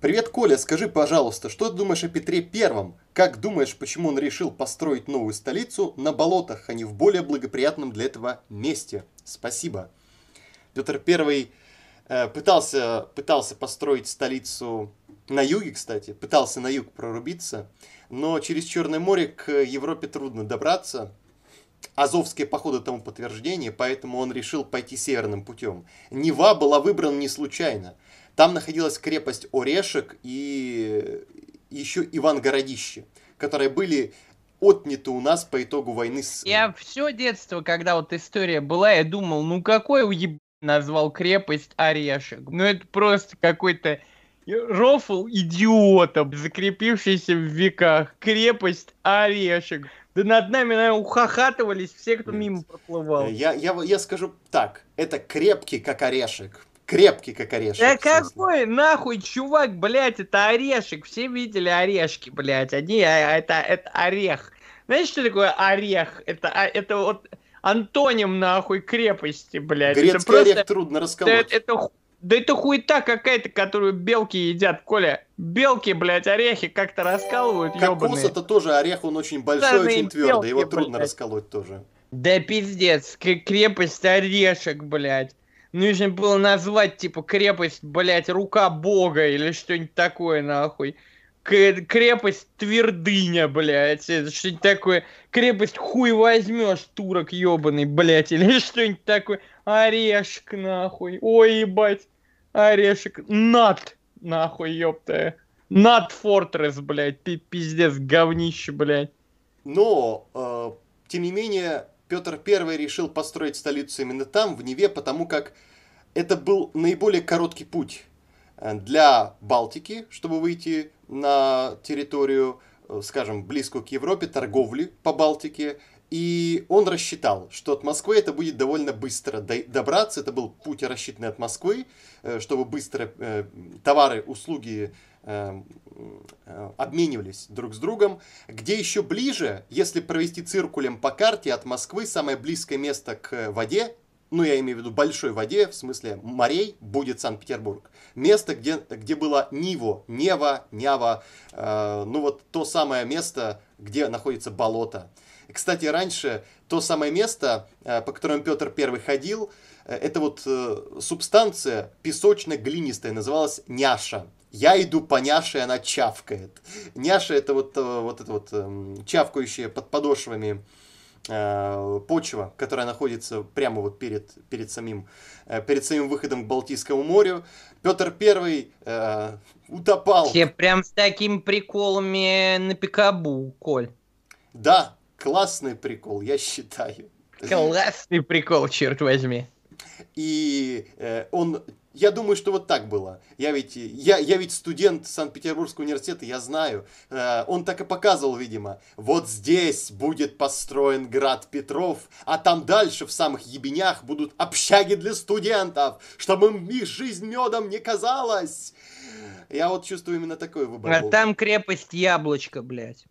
Привет, Коля, скажи, пожалуйста, что ты думаешь о Петре Первом? Как думаешь, почему он решил построить новую столицу на болотах, а не в более благоприятном для этого месте? Спасибо. Петр Первый э, пытался, пытался построить столицу на юге, кстати, пытался на юг прорубиться, но через Черное море к Европе трудно добраться, Азовские походы тому подтверждение, поэтому он решил пойти северным путем. Нева была выбрана не случайно. Там находилась крепость Орешек и еще Иван-Городище, которые были отняты у нас по итогу войны с... Я все детство, когда вот история была, я думал, ну какой уеб назвал крепость Орешек? Ну это просто какой-то рофл идиота, закрепившийся в веках. Крепость Орешек. Да над нами, наверное, ухахатывались все, кто мимо проплывал. Э, я, я, я скажу так, это крепкий как орешек. Крепкий как орешек. Да какой нахуй, чувак, блядь, это орешек. Все видели орешки, блядь. Они, а, это, это орех. Знаешь, что такое орех? Это, а это вот антоним, нахуй, крепости, блядь. Грецкий это просто, орех трудно расколоть. Это, это да это хуета какая-то, которую белки едят, Коля. Белки, блядь, орехи как-то раскалывают, Кокос это тоже орех, он очень большой, Саны ну очень твердый, его трудно блядь. расколоть тоже. Да пиздец, крепость орешек, блядь. Нужно было назвать, типа, крепость, блядь, рука бога или что-нибудь такое, нахуй. К крепость твердыня, блядь, это что-нибудь такое. Крепость хуй возьмешь, турок ебаный, блядь, или что-нибудь такое. Орешек, нахуй. Ой, ебать. Орешек. Над, нахуй, ёпта. Над Фортрес, блядь. Ты пиздец, говнище, блядь. Но, э, тем не менее, Петр Первый решил построить столицу именно там, в Неве, потому как это был наиболее короткий путь э, для Балтики, чтобы выйти на территорию, э, скажем, близкую к Европе, торговли по Балтике и он рассчитал, что от Москвы это будет довольно быстро добраться. Это был путь, рассчитанный от Москвы, э, чтобы быстро э, товары, услуги э, обменивались друг с другом. Где еще ближе, если провести циркулем по карте от Москвы, самое близкое место к воде, ну я имею в виду большой воде, в смысле морей, будет Санкт-Петербург. Место, где, где было Ниво, Нева, Нява, э, ну вот то самое место, где находится болото кстати, раньше то самое место, э, по которому Петр I ходил, э, это вот э, субстанция песочно-глинистая, называлась няша. Я иду по няше, и она чавкает. Няша это вот, вот это вот эм, чавкающая под подошвами почва, которая находится прямо вот перед, перед, самим, перед самим выходом к Балтийскому морю. Петр Первый э, утопал. Все прям с такими приколами на пикабу, Коль. Да, классный прикол, я считаю. Классный прикол, черт возьми. И э, он, я думаю, что вот так было. Я ведь, я, я ведь студент Санкт-Петербургского университета, я знаю. Э, он так и показывал, видимо. Вот здесь будет построен град Петров, а там дальше в самых ебенях будут общаги для студентов, чтобы им их жизнь медом не казалась. Я вот чувствую именно такой выбор. А был. там крепость Яблочко, блядь.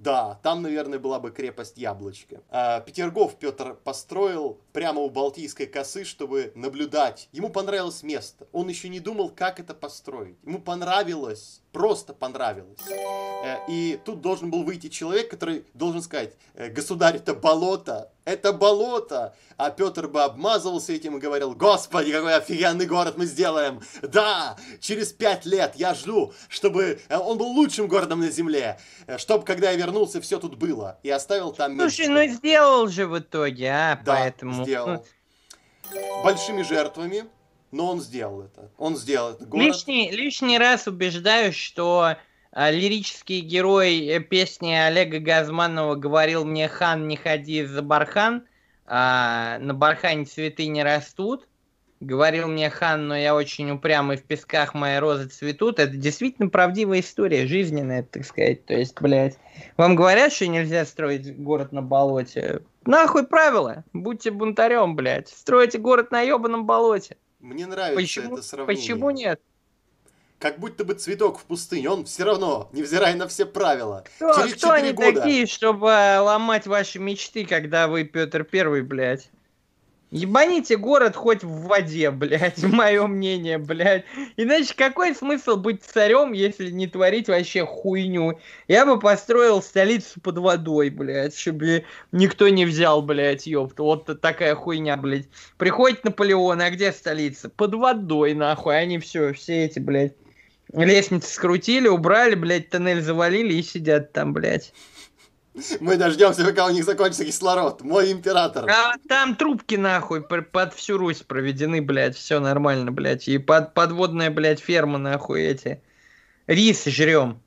Да, там, наверное, была бы крепость Яблочко. А Петергоф Петр построил прямо у Балтийской косы, чтобы наблюдать. Ему понравилось место. Он еще не думал, как это построить. Ему понравилось просто понравилось. Э, и тут должен был выйти человек, который должен сказать, «Э, государь, это болото, это болото. А Петр бы обмазывался этим и говорил, Господи, какой офигенный город мы сделаем. Да, через пять лет я жду, чтобы э, он был лучшим городом на земле. Э, чтобы, когда я вернулся, все тут было. И оставил там... Слушай, место. ну сделал же в итоге, а? Да, поэтому... Ну. сделал. Большими жертвами, но он сделал это. Он сделал это. Город... Лишний, лишний раз убеждаюсь, что а лирический герой э, песни Олега Газманова говорил мне «Хан, не ходи за бархан», а, на бархане цветы не растут. Говорил мне хан, но я очень упрямый, в песках мои розы цветут. Это действительно правдивая история, жизненная, так сказать. То есть, блядь, вам говорят, что нельзя строить город на болоте? Нахуй правила, будьте бунтарем, блядь. Стройте город на ебаном болоте. Мне нравится почему, это сравнение. Почему нет? как будто бы цветок в пустыне, он все равно, невзирая на все правила. Кто, через кто 4 они года... такие, чтобы э, ломать ваши мечты, когда вы Петр Первый, блядь? Ебаните город хоть в воде, блядь, мое мнение, блядь. Иначе какой смысл быть царем, если не творить вообще хуйню? Я бы построил столицу под водой, блядь, чтобы никто не взял, блядь, ёпта. Вот такая хуйня, блядь. Приходит Наполеон, а где столица? Под водой, нахуй. Они все, все эти, блядь, Лестницы скрутили, убрали, блядь, тоннель завалили и сидят там, блядь. Мы дождемся, пока у них закончится кислород. Мой император. А там трубки нахуй под всю Русь проведены, блядь, все нормально, блядь. И под, подводная, блядь, ферма нахуй эти. Рис жрем.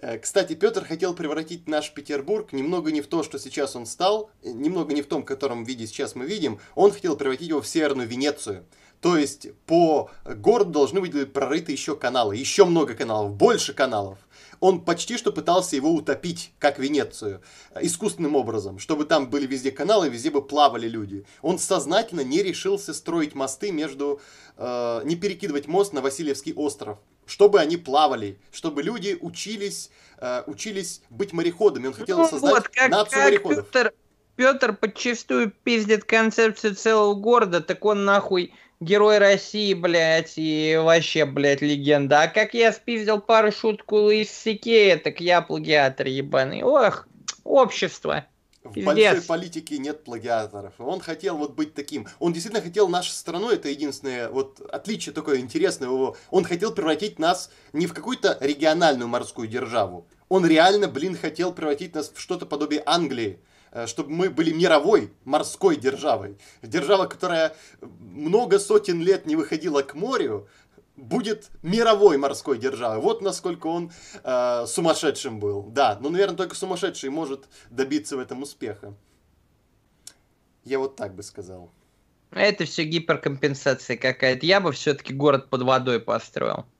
Э, кстати, Петр хотел превратить наш Петербург немного не в то, что сейчас он стал, э, немного не в том, в котором виде сейчас мы видим, он хотел превратить его в Северную Венецию. То есть по городу должны быть прорыты еще каналы, еще много каналов, больше каналов. Он почти что пытался его утопить, как Венецию, э, искусственным образом, чтобы там были везде каналы, везде бы плавали люди. Он сознательно не решился строить мосты между, э, не перекидывать мост на Васильевский остров, чтобы они плавали, чтобы люди учились, э, учились быть мореходами. Он хотел ну, создать вот, как, нацию как мореходов. Петр, Петр подчастую пиздит концепцию целого города, так он нахуй герой России, блядь, и вообще, блядь, легенда. А как я спиздил пару шутку из Сикея, так я плагиатор ебаный. Ох, общество. В Пиздец. большой политике нет плагиаторов. Он хотел вот быть таким. Он действительно хотел нашу страну, это единственное вот отличие такое интересное его. Он хотел превратить нас не в какую-то региональную морскую державу. Он реально, блин, хотел превратить нас в что-то подобие Англии. Э, чтобы мы были мировой морской державой. Держава, которая много сотен лет не выходила к морю, будет мировой морской державой. Вот насколько он э, сумасшедшим был. Да, ну, наверное, только сумасшедший может добиться в этом успеха. Я вот так бы сказал. Это все гиперкомпенсация какая-то. Я бы все-таки город под водой построил.